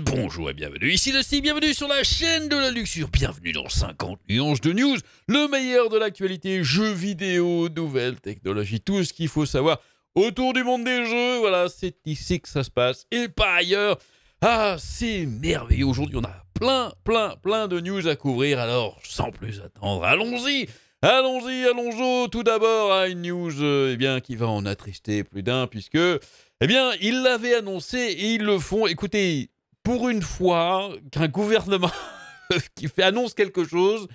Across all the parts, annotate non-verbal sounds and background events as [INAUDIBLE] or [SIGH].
bonjour et bienvenue. Ici le bienvenue sur la chaîne de la luxure. Bienvenue dans 50 nuances de news, le meilleur de l'actualité, jeux vidéo, nouvelles technologies, tout ce qu'il faut savoir autour du monde des jeux. Voilà, c'est ici que ça se passe et pas ailleurs. Ah, c'est merveilleux. Aujourd'hui, on a plein, plein, plein de news à couvrir. Alors, sans plus attendre, allons-y. Allons-y, allons-y. Tout d'abord à hein, une news euh, eh bien, qui va en attrister plus d'un, puisque, eh bien, ils l'avaient annoncé et ils le font. Écoutez, pour une fois qu'un gouvernement [LAUGHS] qui fait, annonce quelque chose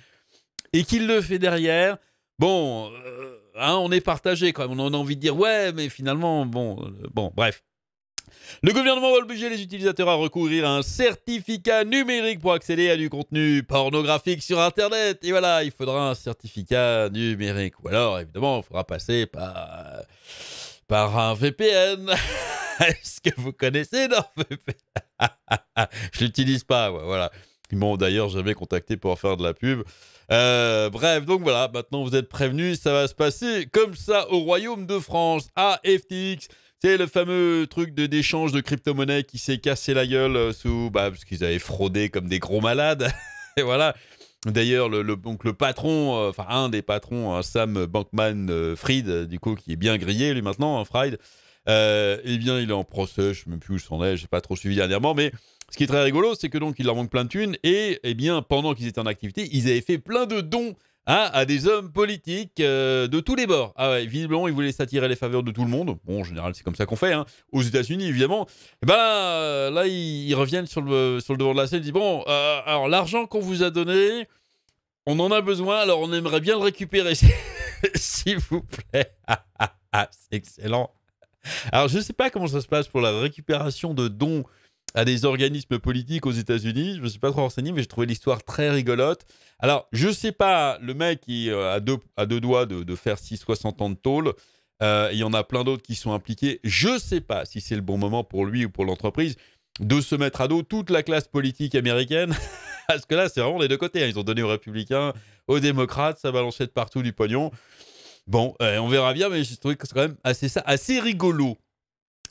et qu'il le fait derrière, bon, euh, hein, on est partagé quand même. On a envie de dire ouais, mais finalement, bon, euh, bon, bref. Le gouvernement va obliger les utilisateurs à recourir à un certificat numérique pour accéder à du contenu pornographique sur Internet. Et voilà, il faudra un certificat numérique. Ou alors, évidemment, il faudra passer par un VPN. [LAUGHS] Est-ce [LAUGHS] que vous connaissez [LAUGHS] Je l'utilise pas, ouais, voilà. Ils m'ont d'ailleurs jamais contacté pour faire de la pub. Euh, bref, donc voilà, maintenant vous êtes prévenus, ça va se passer comme ça au Royaume de France, à FTX. C'est le fameux truc de d'échange de crypto-monnaie qui s'est cassé la gueule euh, sous, bah, parce qu'ils avaient fraudé comme des gros malades. [LAUGHS] Et voilà. D'ailleurs, le, le patron, euh, enfin un des patrons, hein, Sam Bankman-Fried, du coup, qui est bien grillé lui maintenant, hein, Fried, euh, eh bien, il est en procès, je ne sais même plus où je s'en ai, je n'ai pas trop suivi dernièrement, mais ce qui est très rigolo, c'est que donc, il leur manque plein de thunes, et eh bien, pendant qu'ils étaient en activité, ils avaient fait plein de dons à des hommes politiques euh, de tous les bords. Ah ouais, visiblement, ils voulaient s'attirer les faveurs de tout le monde. Bon, en général, c'est comme ça qu'on fait, hein. aux États-Unis, évidemment. Et eh bien là, ils, reviennent sur le, sur le devant de la scène, ils disent, bon, euh, alors l'argent qu'on vous a donné, on en a besoin, alors on aimerait bien le récupérer, [LAUGHS] s'il vous plaît. [LAUGHS] Ah, ah, ah c'est excellent. Alors, je ne sais pas comment ça se passe pour la récupération de dons à des organismes politiques aux États-Unis. Je ne suis pas trop renseigné, mais j'ai trouvé l'histoire très rigolote. Alors, je ne sais pas, le mec qui euh, a deux, doigts de, faire 6-60 ans de tôle. Euh, il y en a plein d'autres qui sont impliqués. Je ne sais pas si c'est le bon moment pour lui ou pour l'entreprise de se mettre à dos toute la classe politique américaine. [LAUGHS] Parce que là, c'est vraiment les deux côtés. Hein. Ils ont donné aux républicains, aux démocrates, ça balançait de partout du pognon. Bon, euh, on verra bien, mais j'ai trouvé que c'est quand même assez, rigolo.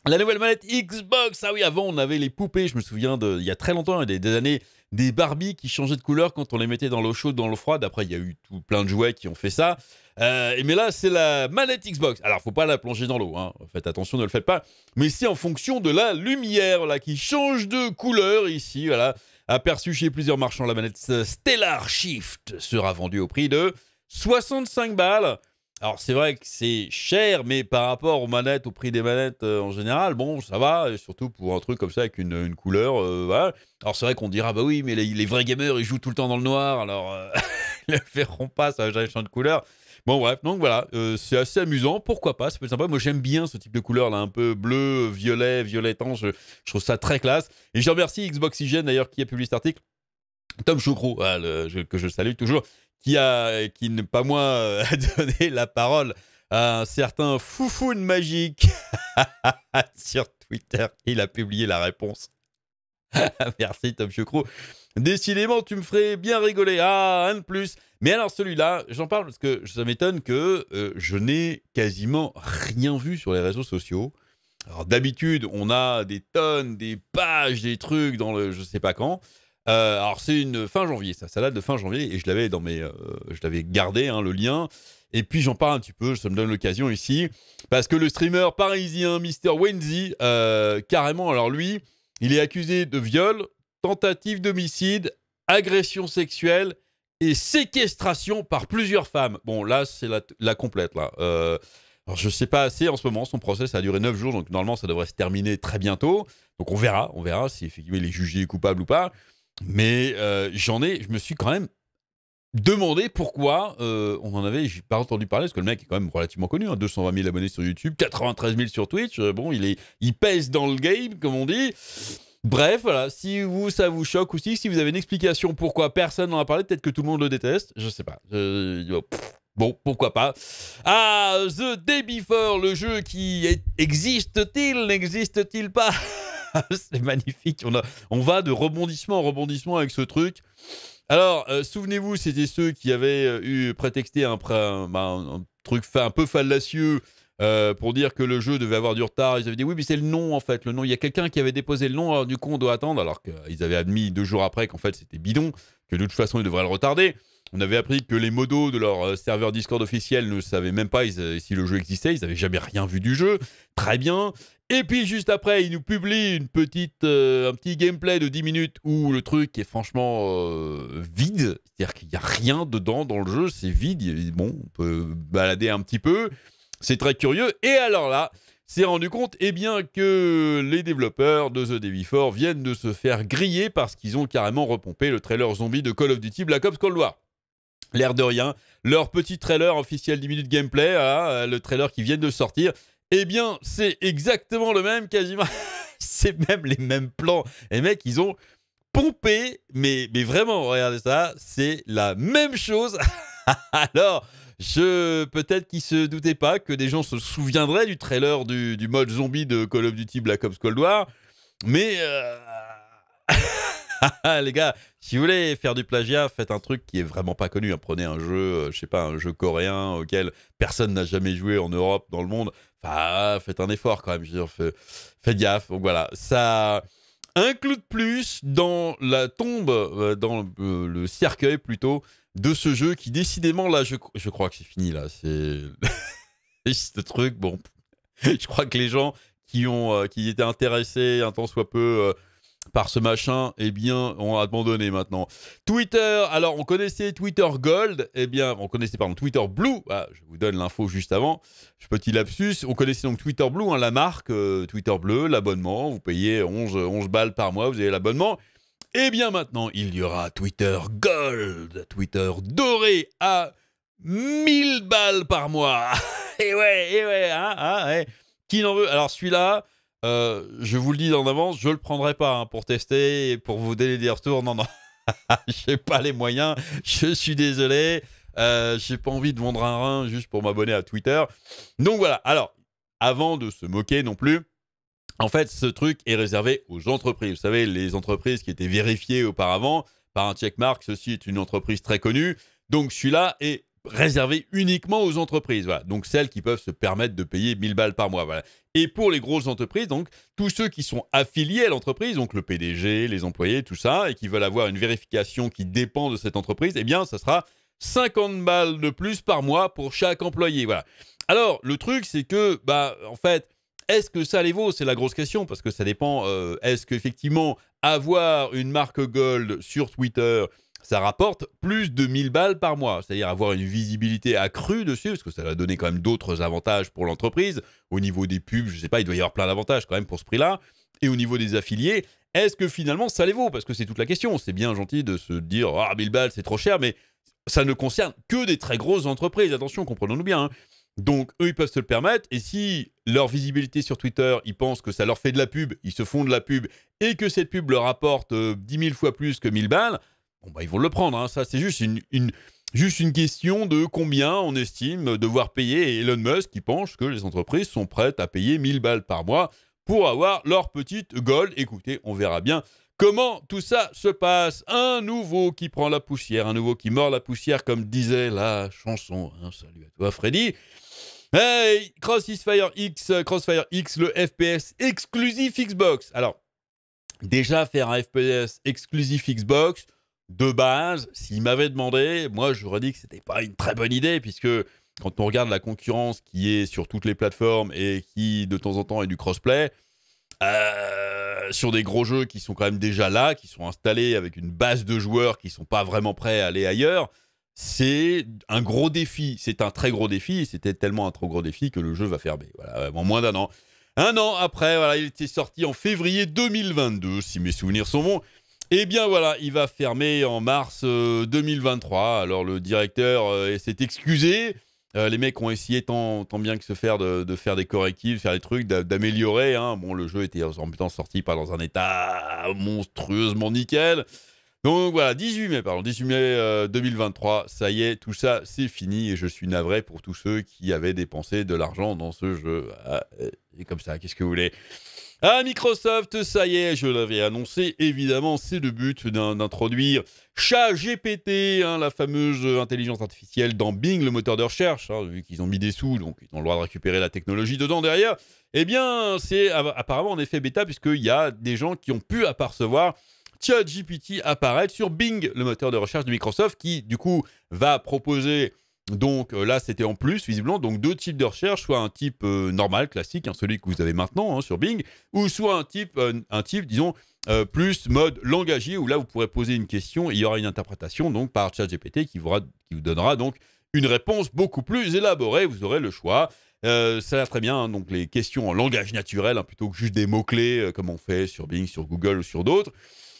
La nouvelle manette Xbox, ah oui, avant on avait les poupées, je me souviens de, il y a très longtemps, il y a des années, des Barbie qui changeaient de couleur quand on les mettait dans l'eau chaude, dans l'eau froide. Après, il y a eu tout, plein de jouets qui ont fait ça. Euh, mais là, c'est la manette Xbox. Alors, faut pas la plonger dans l'eau, hein. faites attention, ne le faites pas. Mais c'est en fonction de la lumière, voilà, qui change de couleur ici, voilà. Aperçu chez plusieurs marchands, la manette Stellar Shift sera vendue au prix de 65 balles. Alors c'est vrai que c'est cher, mais par rapport aux manettes, au prix des manettes euh, en général, bon, ça va, et surtout pour un truc comme ça avec une, une couleur. Euh, voilà. Alors c'est vrai qu'on dira, bah oui, mais les, vrais gamers, ils jouent tout le temps dans le noir, alors euh, [LAUGHS] ils ne le feront pas, ça va jamais de couleur. Bon bref, donc voilà, c'est assez amusant, pourquoi pas, ça peut être sympa. Moi j'aime bien ce type de couleur là, un peu bleu, violet, violet ange, je, trouve ça très classe. Et je remercie Hygiene d'ailleurs qui a publié cet article. Tom Choucrou, ah, que je salue toujours, qui, a, qui n'est pas moi euh, a [LAUGHS] donné la parole à un certain Foufoune Magique [LAUGHS] sur Twitter. Il a publié la réponse. [LAUGHS] Merci Tom Choucrou. Décidément, tu me ferais bien rigoler. Ah, un de plus. Mais alors celui-là, j'en parle parce que ça m'étonne que euh, je n'ai quasiment rien vu sur les réseaux sociaux. Alors d'habitude, on a des tonnes, des pages, des trucs dans le je sais pas quand. Euh, alors c'est une fin janvier, ça, ça date de fin janvier et je l'avais dans mes, euh, je l'avais gardé hein, le lien. Et puis j'en parle un petit peu, ça me donne l'occasion ici parce que le streamer parisien Mister Wenzy, euh, carrément, alors lui, il est accusé de viol, tentative d'homicide, agression sexuelle et séquestration par plusieurs femmes. Bon là c'est la, la, complète là. Alors, je ne sais pas assez en ce moment. Son procès, ça a duré 9 jours, donc normalement, ça devrait se terminer très bientôt. Donc, on verra, on verra si effectivement il est jugé coupable ou pas. Mais euh, j'en ai, je me suis quand même demandé pourquoi euh, on en avait, j'ai pas entendu parler, parce que le mec est quand même relativement connu, 220 hein, 000 abonnés sur YouTube, 93 000 sur Twitch, euh, bon, il, est, il pèse dans le game, comme on dit. Bref, voilà, si vous, ça vous choque aussi, si, vous avez une explication pourquoi personne n'en a parlé, peut-être que tout le monde le déteste, je sais pas. bon, pourquoi pas. Ah, The Day le jeu qui existe-t-il, n'existe-t-il pas [LAUGHS] c'est magnifique. On, on va de rebondissement en rebondissement avec ce truc. Alors, euh, souvenez-vous, c'était ceux qui avaient euh, eu prétexté un, bah, un, truc un peu fallacieux euh, pour dire que le jeu devait avoir du retard. Ils avaient dit oui, mais c'est le nom en fait. Le nom, il y a quelqu'un qui avait déposé le nom, alors du coup on doit attendre. Alors qu'ils avaient admis deux jours après qu'en fait c'était bidon, que de toute façon ils devraient le retarder. On avait appris que les modos de leur serveur Discord officiel ne savaient même pas si le jeu existait, ils n'avaient jamais rien vu du jeu. Très bien. Et puis juste après, il nous publie une petite, euh, un petit gameplay de 10 minutes où le truc est franchement euh, vide. C'est-à-dire qu'il n'y a rien dedans dans le jeu, c'est vide. Bon, on peut balader un petit peu. C'est très curieux. Et alors là, s'est rendu compte eh bien, que les développeurs de The Devil Before viennent de se faire griller parce qu'ils ont carrément repompé le trailer zombie de Call of Duty Black Ops Cold War. L'air de rien, leur petit trailer officiel 10 minutes gameplay, hein, le trailer qui vient de sortir, eh bien, c'est exactement le même quasiment. [LAUGHS] c'est même les mêmes plans. Et mec, ils ont pompé, mais, mais vraiment, regardez ça, c'est la même chose. [LAUGHS] Alors, je peut-être qu'ils se doutaient pas que des gens se souviendraient du trailer du, mode zombie de Call of Duty Black Ops Cold War, mais euh, [LAUGHS] [LAUGHS] les gars, si vous voulez faire du plagiat, faites un truc qui est vraiment pas connu. Hein. Prenez un jeu, euh, je sais pas, un jeu coréen auquel personne n'a jamais joué en Europe, dans le monde. Enfin, ah, faites un effort quand même. Je veux dire, faites gaffe. Donc voilà, ça. inclut de plus dans la tombe, euh, dans euh, le, cercueil plutôt, de ce jeu qui décidément, là, je, je crois que c'est fini, là. C'est ce [LAUGHS] truc, bon, [LAUGHS] je crois que les gens qui, ont, qui étaient intéressés un temps soit peu par ce machin, eh bien, on a abandonné maintenant. Twitter, alors on connaissait Twitter Gold, eh bien, on connaissait, pardon, Twitter Blue, ah, je vous donne l'info juste avant, petit lapsus, on connaissait donc Twitter Blue, hein, la marque euh, Twitter Bleu, l'abonnement, vous payez 11, 11 balles par mois, vous avez l'abonnement. Eh bien maintenant, il y aura Twitter Gold, Twitter doré à 1000 balles par mois. [LAUGHS] et eh ouais, et eh ouais, hein, hein, ouais. qui n'en veut Alors celui-là, euh, je vous le dis en avance, je le prendrai pas hein, pour tester et pour vous donner des retours. Non, non, [LAUGHS] j'ai pas les moyens. Je suis désolé. Euh, j'ai pas envie de vendre un rein juste pour m'abonner à Twitter. Donc voilà. Alors, avant de se moquer non plus. En fait, ce truc est réservé aux entreprises. Vous savez, les entreprises qui étaient vérifiées auparavant par un checkmark, ceci est une entreprise très connue. Donc celui-là est réservé uniquement aux entreprises, donc celles qui peuvent se permettre de payer 1000 balles par mois. Voilà. Et pour les grosses entreprises, donc tous ceux qui sont affiliés à l'entreprise, donc le PDG, les employés, tout ça, et qui veulent avoir une vérification qui dépend de cette entreprise, eh bien, ça sera 50 balles de plus par mois pour chaque employé. Alors, le truc, c'est que, bah, en fait, est-ce que ça les vaut C'est la grosse question, parce que ça dépend. Euh, est-ce qu'effectivement, avoir une marque Gold sur Twitter ça rapporte plus de 1000 balles par mois. C'est-à-dire avoir une visibilité accrue dessus, parce que ça va donner quand même d'autres avantages pour l'entreprise. Au niveau des pubs, je ne sais pas, il doit y avoir plein d'avantages quand même pour ce prix-là. Et au niveau des affiliés, est-ce que finalement ça les vaut Parce que c'est toute la question. C'est bien gentil de se dire Ah, 1000 balles, c'est trop cher, mais ça ne concerne que des très grosses entreprises. Attention, comprenons-nous bien. Hein. Donc, eux, ils peuvent se le permettre. Et si leur visibilité sur Twitter, ils pensent que ça leur fait de la pub, ils se font de la pub, et que cette pub leur rapporte euh, dix 10 000 fois plus que 1000 balles, bah, ils vont le prendre. Hein. ça, c'est juste une, juste une question de combien on estime devoir payer. Elon Musk, qui pense que les entreprises sont prêtes à payer 1000 balles par mois pour avoir leur petite gold. Écoutez, on verra bien comment tout ça se passe. Un nouveau qui prend la poussière, un nouveau qui mord la poussière, comme disait la chanson. Hein. salut à toi, Freddy. Hey, Crossfire X, Crossfire X, le FPS exclusif Xbox. Alors, déjà faire un FPS exclusif Xbox, de base, s'il m'avait demandé, moi, je dit que c'était pas une très bonne idée, puisque quand on regarde la concurrence qui est sur toutes les plateformes et qui, de temps en temps, est du crossplay, euh, sur des gros jeux qui sont quand même déjà là, qui sont installés avec une base de joueurs qui sont pas vraiment prêts à aller ailleurs, c'est un gros défi. C'est un très gros défi. C'était tellement un trop gros défi que le jeu va fermer. Voilà, euh, en moins d'un an. Un an après, voilà, il était sorti en février 2022, si mes souvenirs sont bons. Eh bien voilà, il va fermer en mars 2023. Euh, Alors le directeur euh, s'est excusé. Euh, les mecs ont essayé tant, bien que se faire de, faire des correctifs, faire des trucs, d'améliorer. Hein. Bon, le jeu était en même temps sorti pas dans un état monstrueusement nickel. Donc voilà, 18 mai, pardon, 18 mai 2023, ça y est, tout ça, c'est fini. Et je suis navré pour tous ceux qui avaient dépensé de l'argent dans ce jeu. Ah, et comme ça, qu'est-ce que vous voulez ah, Microsoft, ça y est, je l'avais annoncé, évidemment, c'est le but d'introduire ChatGPT, hein, la fameuse intelligence artificielle dans Bing, le moteur de recherche, hein, vu qu'ils ont mis des sous, donc ils ont le droit de récupérer la technologie dedans derrière. Eh bien, c'est apparemment en effet bêta, puisqu'il y a des gens qui ont pu apercevoir GPT apparaître sur Bing, le moteur de recherche de Microsoft, qui du coup va proposer donc euh, là, c'était en plus, visiblement, donc deux types de recherche, soit un type euh, normal, classique, hein, celui que vous avez maintenant hein, sur Bing, ou soit un type, euh, disons, plus mode langagier, où là, vous pourrez poser une question il y aura une interprétation donc par ChatGPT qui vous, qui vous donnera donc une réponse beaucoup plus élaborée. Vous aurez le choix. ça a très bien, hein, donc les questions en langage naturel, plutôt que juste des mots-clés, comme on fait sur Bing, sur Google ou sur d'autres.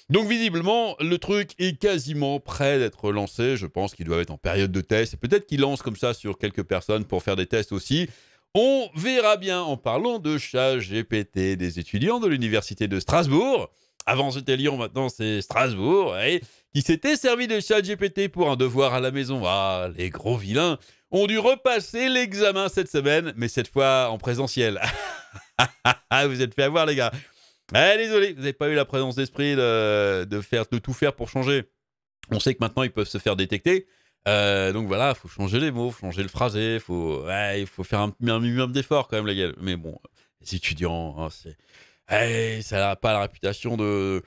Donc visiblement, le truc est quasiment prêt d'être lancé. Je pense qu'ils doivent être en période de test. Et peut-être qu'ils lancent comme ça sur quelques personnes pour faire des tests aussi. On verra bien en parlant de chat GPT des étudiants de l'Université de Strasbourg. Avant c'était Lyon, maintenant c'est Strasbourg, et qui s'était servi de chat GPT pour un devoir à la maison. Ah, les gros vilains ont dû repasser l'examen cette semaine, mais cette fois en présentiel. [LAUGHS] Ah, vous êtes fait avoir les gars. Mais bah, désolé, vous n'avez pas eu la présence d'esprit de, faire, de tout faire pour changer. On sait que maintenant, ils peuvent se faire détecter. Euh, donc voilà, il faut changer les mots, faut changer le phrasé, faut, il faut faire un, minimum d'efforts quand même, les gars. Mais bon, les étudiants, hein, c'est, ça n'a pas la réputation de,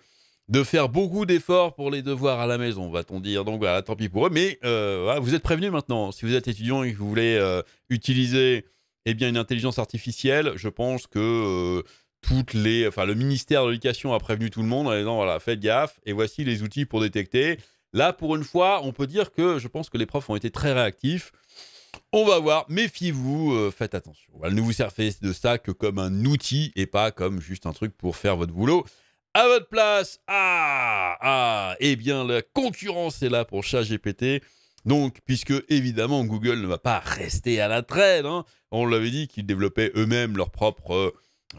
de faire beaucoup d'efforts pour les devoirs à la maison, va-t-on dire. Donc voilà, tant pis pour eux. Mais euh, vous êtes prévenus maintenant. Si vous êtes étudiant et que vous voulez euh, utiliser eh bien, une intelligence artificielle, je pense que toutes enfin, le ministère de l'Éducation a prévenu tout le monde en disant voilà, faites gaffe et voici les outils pour détecter. Là, pour une fois, on peut dire que je pense que les profs ont été très réactifs. On va voir, méfiez-vous, euh, faites attention. Ne vous servez de ça que comme un outil et pas comme juste un truc pour faire votre boulot. À votre place, ah, ah, eh bien la concurrence est là pour ChatGPT. Donc, puisque évidemment Google ne va pas rester à la traîne, hein. on l'avait dit qu'ils développaient eux-mêmes leur propre... Euh,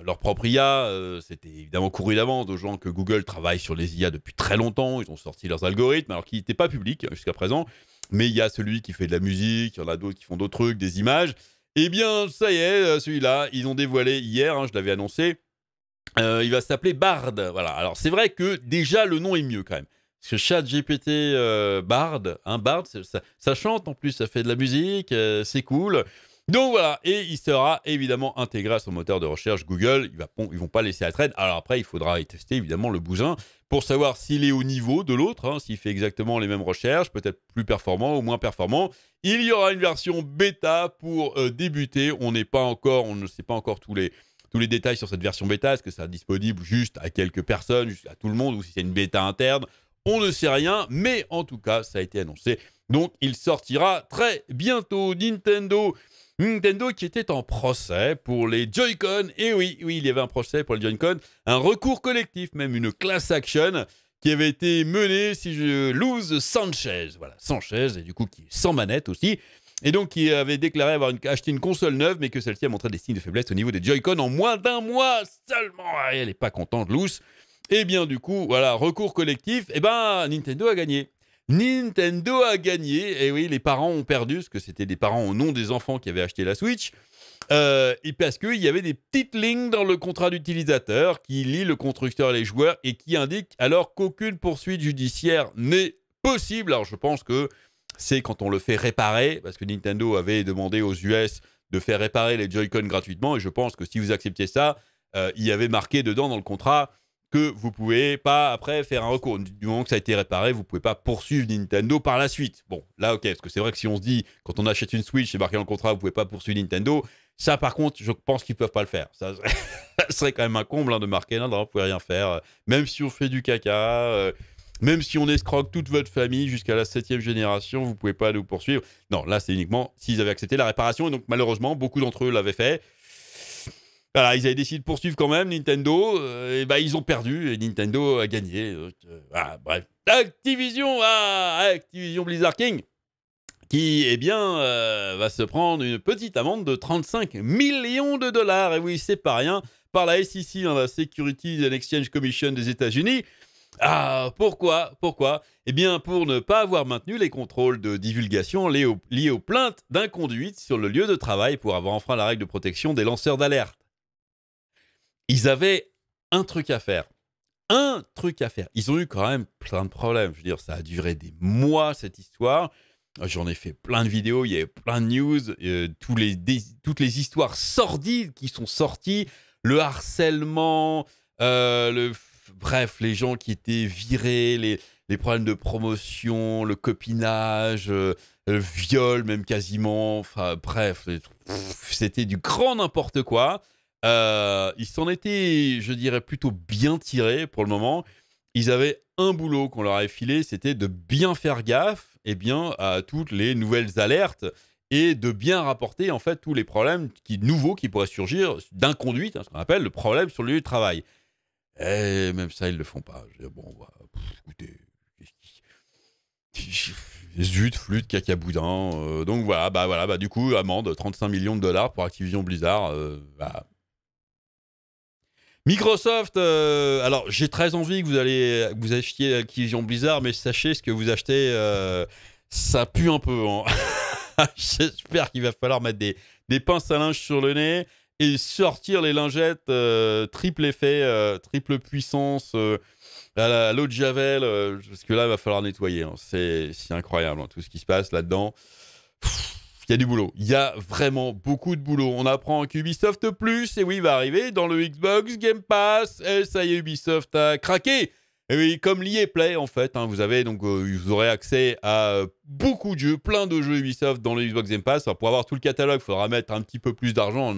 leur propre IA, euh, c'était évidemment couru d'avance, aux gens que Google travaille sur les IA depuis très longtemps, ils ont sorti leurs algorithmes, alors qu'ils n'étaient pas publics hein, jusqu'à présent, mais il y a celui qui fait de la musique, il y en a d'autres qui font d'autres trucs, des images. Eh bien, ça y est, euh, celui-là, ils ont dévoilé hier, hein, je l'avais annoncé, euh, il va s'appeler Bard. Voilà, alors c'est vrai que déjà le nom est mieux quand même. Parce que ChatGPT Bard, un hein, Bard, ça, chante en plus, ça fait de la musique, c'est cool. Donc voilà, et il sera évidemment intégré à son moteur de recherche Google. Ils ne ils vont pas laisser la traîne. Alors après, il faudra y tester évidemment le bousin pour savoir s'il est au niveau de l'autre, hein, s'il fait exactement les mêmes recherches, peut-être plus performant ou moins performant. Il y aura une version bêta pour euh, débuter. On n'est pas encore, on ne sait pas encore tous les, tous les détails sur cette version bêta. Est-ce que ça sera disponible juste à quelques personnes, juste à tout le monde, ou si c'est une bêta interne On ne sait rien, mais en tout cas, ça a été annoncé. Donc il sortira très bientôt. Nintendo Nintendo qui était en procès pour les Joy-Con. Et oui, oui, il y avait un procès pour les Joy-Con, un recours collectif, même une classe action qui avait été menée, si je lose, Sanchez. Voilà, Sanchez, et du coup qui est sans manette aussi. Et donc qui avait déclaré avoir acheté une console neuve, mais que celle-ci a montré des signes de faiblesse au niveau des Joy-Con en moins d'un mois seulement. Ah, et elle n'est pas contente, Loose. Et eh bien du coup, voilà, recours collectif, et eh ben Nintendo a gagné. Nintendo a gagné. Et eh oui, les parents ont perdu, parce que c'était des parents au nom des enfants qui avaient acheté la Switch. Euh, et parce qu'il y avait des petites lignes dans le contrat d'utilisateur qui lie le constructeur et les joueurs et qui indiquent alors qu'aucune poursuite judiciaire n'est possible. Alors je pense que c'est quand on le fait réparer, parce que Nintendo avait demandé aux US de faire réparer les Joy-Con gratuitement, et je pense que si vous acceptiez ça, euh, il y avait marqué dedans dans le contrat que vous pouvez pas après faire un recours. Du moment que ça a été réparé, vous pouvez pas poursuivre Nintendo par la suite. Bon, là, ok, parce que c'est vrai que si on se dit, quand on achète une Switch, c'est marqué dans le contrat, vous pouvez pas poursuivre Nintendo. Ça, par contre, je pense qu'ils peuvent pas le faire. Ça, serait [LAUGHS] quand même un comble hein, de marquer, là ne vous pouvez rien faire. Même si on fait du caca, euh, même si on escroque toute votre famille jusqu'à la septième génération, vous pouvez pas nous poursuivre. Non, là, c'est uniquement s'ils avaient accepté la réparation. Et donc, malheureusement, beaucoup d'entre eux l'avaient fait ils avaient décidé de poursuivre quand même Nintendo. Euh, et bah, ils ont perdu et Nintendo a gagné. Euh, bref. Activision, ah, Activision Blizzard King, qui eh bien euh, va se prendre une petite amende de 35 millions de dollars. Et oui, c'est pas rien. Par la SEC, la Securities and Exchange Commission des États-Unis. Ah, pourquoi Pourquoi Eh bien, pour ne pas avoir maintenu les contrôles de divulgation liés aux plaintes d'inconduite sur le lieu de travail pour avoir enfreint la règle de protection des lanceurs d'alerte ils avaient un truc à faire. Un truc à faire. Ils ont eu quand même plein de problèmes. Je veux dire, ça a duré des mois, cette histoire. J'en ai fait plein de vidéos, il y avait plein de news, euh, les, toutes les histoires sordides qui sont sorties, le harcèlement, euh, le, bref, les gens qui étaient virés, les, problèmes de promotion, le copinage, euh, le viol même quasiment, bref, c'était du grand n'importe quoi. Euh, ils s'en étaient, je dirais, plutôt bien tirés pour le moment. Ils avaient un boulot qu'on leur avait filé, c'était de bien faire gaffe et eh bien, à toutes les nouvelles alertes et de bien rapporter en fait tous les problèmes qui, nouveaux qui pourraient surgir d'inconduite, hein, ce qu'on appelle le problème sur le lieu de travail. Et eh, même ça, ils ne le font pas. bon, bah, pff, [LAUGHS] zut, flûte, cacaboudin. Euh, donc voilà, bah voilà, bah du coup, amende 35 millions de dollars pour Activision Blizzard. Euh, bah, Microsoft, euh, alors j'ai très envie que vous, allez, vous achetiez l'acquisition Blizzard, mais sachez ce que vous achetez, euh, ça pue un peu. Hein. [LAUGHS] J'espère qu'il va falloir mettre des, des, pinces à linge sur le nez et sortir les lingettes euh, triple effet, triple puissance à l'eau de Javel, parce que là, il va falloir nettoyer. Hein. C'est incroyable hein, tout ce qui se passe là-dedans. Il y a du boulot. Il y a vraiment beaucoup de boulot. On apprend qu'Ubisoft Plus, et oui, va arriver dans le Xbox Game Pass. Et eh, ça y est, Ubisoft a craqué. Et eh oui, comme l'IA Play, en fait, hein, vous avez donc euh, vous aurez accès à euh, beaucoup de jeux, plein de jeux Ubisoft dans le Xbox Game Pass. pour avoir tout le catalogue, il faudra mettre un petit peu plus d'argent,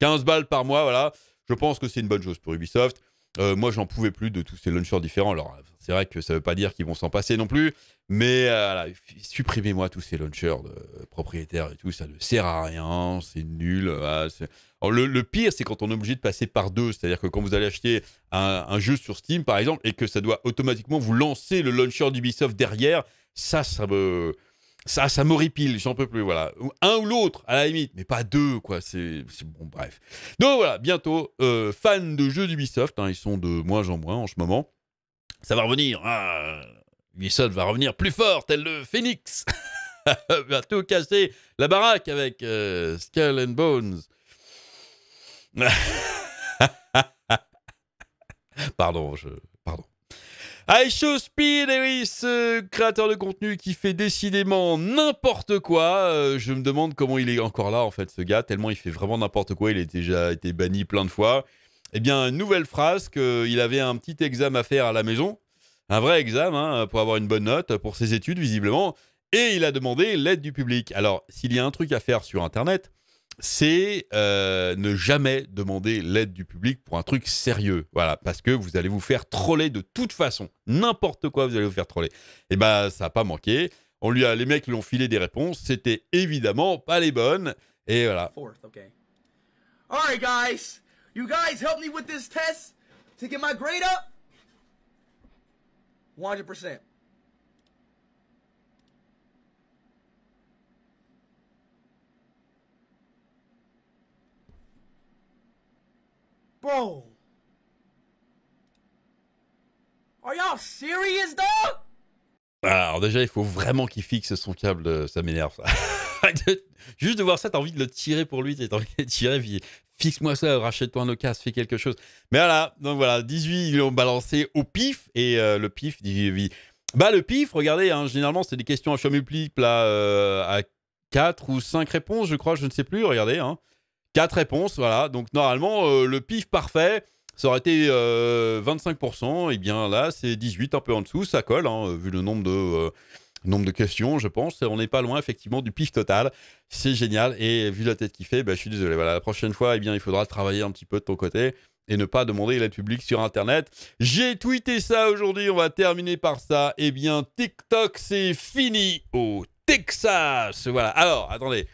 15 hein, balles par mois, voilà. Je pense que c'est une bonne chose pour Ubisoft. Euh, moi, j'en pouvais plus de tous ces launchers différents. Alors, c'est vrai que ça ne veut pas dire qu'ils vont s'en passer non plus, mais euh, supprimez-moi tous ces launchers propriétaires et tout, ça ne sert à rien, c'est nul. Ah, le, pire, c'est quand on est obligé de passer par deux, c'est-à-dire que quand vous allez acheter un, jeu sur Steam, par exemple, et que ça doit automatiquement vous lancer le launcher d'Ubisoft derrière, ça, ça me... Ça, ça m'horripile, j'en peux plus, voilà. Un ou l'autre, à la limite, mais pas deux, quoi. C'est bon, bref. Donc voilà, bientôt, euh, fans de jeux d'Ubisoft, hein, ils sont de moins en moins en ce moment. Ça va revenir. Ah, Ubisoft va revenir plus fort, tel le phénix. [LAUGHS] va tout casser la baraque avec euh, Skull and Bones. [LAUGHS] Pardon, je. Aisho Speed, euh, oui, ce créateur de contenu qui fait décidément n'importe quoi. Euh, je me demande comment il est encore là, en fait, ce gars, tellement il fait vraiment n'importe quoi. Il a déjà été banni plein de fois. Eh bien, nouvelle phrase qu'il avait un petit examen à faire à la maison. Un vrai examen hein, pour avoir une bonne note pour ses études, visiblement. Et il a demandé l'aide du public. Alors, s'il y a un truc à faire sur Internet, c'est euh, ne jamais demander l'aide du public pour un truc sérieux. Voilà, parce que vous allez vous faire troller de toute façon. N'importe quoi, vous allez vous faire troller. Et eh ben, bah, ça n'a pas manqué. On lui a, les mecs lui ont filé des réponses. C'était évidemment pas les bonnes. Et voilà. All right, guys. You guys help me with this test to get my grade up. 100%. Are y'all serious, dog? Ah, alors déjà, il faut vraiment qu'il fixe son câble, euh, ça m'énerve. [LAUGHS] Juste de voir ça, t'as envie de le tirer pour lui, t'as envie de le tirer, fixe-moi ça, rachète-toi un Ocas, fais quelque chose. Mais voilà, donc voilà, 18, ils l'ont balancé au pif, et euh, le pif, dit, bah le pif, regardez, hein, généralement, c'est des questions à choix multiples à, euh, à 4 ou 5 réponses, je crois, je ne sais plus, regardez, hein. Quatre réponses, voilà. Donc normalement, euh, le pif parfait, ça aurait été 25%. Euh, et eh bien là, c'est 18, un peu en dessous. Ça colle, hein, vu le nombre de, euh, nombre de questions, je pense. On n'est pas loin, effectivement, du pif total. C'est génial. Et vu la tête qu'il fait, bah, je suis désolé. Voilà, la prochaine fois, eh bien, il faudra travailler un petit peu de ton côté et ne pas demander l'aide publique sur Internet. J'ai tweeté ça aujourd'hui. On va terminer par ça. Et eh bien, TikTok, c'est fini au Texas. Voilà. Alors, attendez.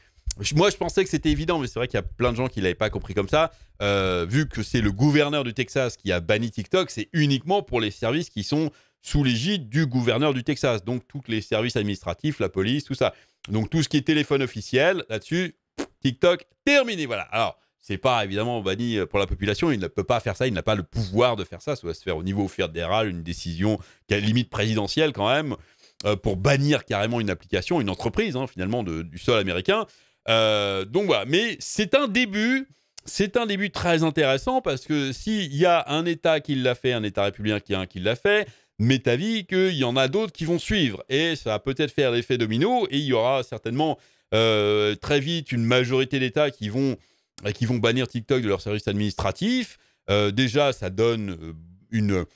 Moi, je pensais que c'était évident, mais c'est vrai qu'il y a plein de gens qui ne l'avaient pas compris comme ça. Euh, vu que c'est le gouverneur du Texas qui a banni TikTok, c'est uniquement pour les services qui sont sous l'égide du gouverneur du Texas. Donc, tous les services administratifs, la police, tout ça. Donc, tout ce qui est téléphone officiel, là-dessus, TikTok, terminé. Voilà. Alors, c'est pas évidemment banni euh, pour la population. Il ne peut pas faire ça. Il n'a pas le pouvoir de faire ça. Ça va se faire au niveau fédéral, une décision qui a limite présidentielle quand même, euh, pour bannir carrément une application, une entreprise, hein, finalement, du sol américain. Euh, donc voilà, mais c'est un début. C'est un début très intéressant parce que s'il y a un État qui l'a fait, un État républicain qui, qui l'a fait, m'est avis qu'il y en a d'autres qui vont suivre. Et ça va peut-être faire l'effet domino et il y aura certainement euh, très vite une majorité d'États qui vont, qui vont bannir TikTok de leur service administratif. Euh, déjà, ça donne une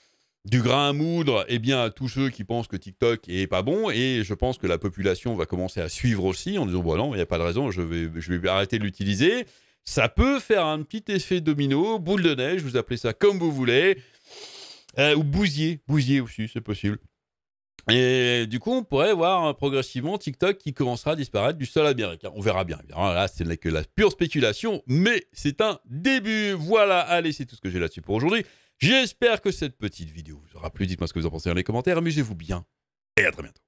du grain à moudre eh bien, à tous ceux qui pensent que TikTok est pas bon. Et je pense que la population va commencer à suivre aussi en disant Bon, non, il n'y a pas de raison, je vais, je vais arrêter de l'utiliser. Ça peut faire un petit effet domino, boule de neige, vous appelez ça comme vous voulez. Euh, ou bousier, bousier aussi, c'est possible. Et du coup, on pourrait voir progressivement TikTok qui commencera à disparaître du sol américain. On verra bien. là, ce n'est que la pure spéculation, mais c'est un début. Voilà, allez, c'est tout ce que j'ai là-dessus pour aujourd'hui. J'espère que cette petite vidéo vous aura plu. Dites-moi ce que vous en pensez dans les commentaires. Amusez-vous bien et à très bientôt.